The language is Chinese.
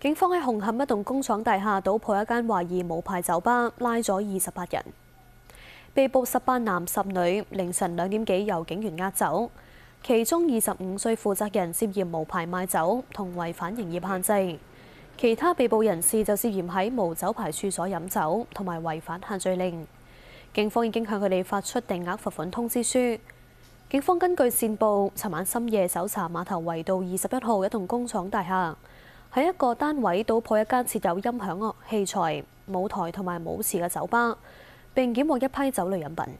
警方喺紅磡一棟工廠大廈倒破一間懷疑無牌酒吧，拉咗二十八人被捕，十八男十女。凌晨兩點幾由警員押走，其中二十五歲負責人涉嫌無牌賣酒同違反營業限制，其他被捕人士就涉嫌喺無酒牌處所飲酒同埋違反限聚令。警方已經向佢哋發出定額罰款通知書。警方根據線報，尋晚深夜搜查碼頭圍道二十一號一棟工廠大廈。喺一個單位倒破一間設有音響、器材、舞台同埋舞池嘅酒吧，並檢獲一批酒類飲品。